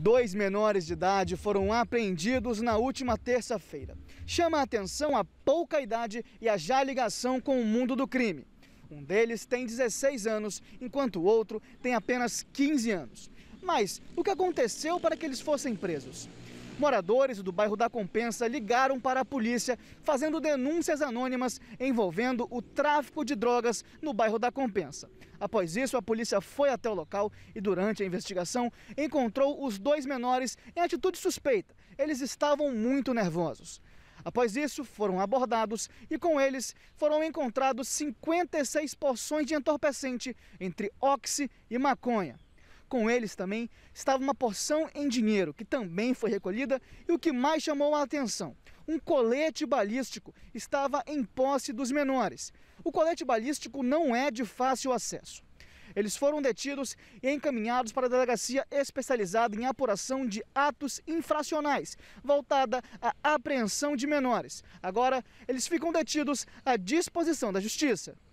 Dois menores de idade foram apreendidos na última terça-feira. Chama a atenção a pouca idade e a já ligação com o mundo do crime. Um deles tem 16 anos, enquanto o outro tem apenas 15 anos. Mas o que aconteceu para que eles fossem presos? Moradores do bairro da Compensa ligaram para a polícia fazendo denúncias anônimas envolvendo o tráfico de drogas no bairro da Compensa. Após isso, a polícia foi até o local e, durante a investigação, encontrou os dois menores em atitude suspeita. Eles estavam muito nervosos. Após isso, foram abordados e com eles foram encontrados 56 porções de entorpecente entre oxi e maconha. Com eles também estava uma porção em dinheiro, que também foi recolhida, e o que mais chamou a atenção: um colete balístico estava em posse dos menores. O colete balístico não é de fácil acesso. Eles foram detidos e encaminhados para a delegacia especializada em apuração de atos infracionais, voltada à apreensão de menores. Agora, eles ficam detidos à disposição da Justiça.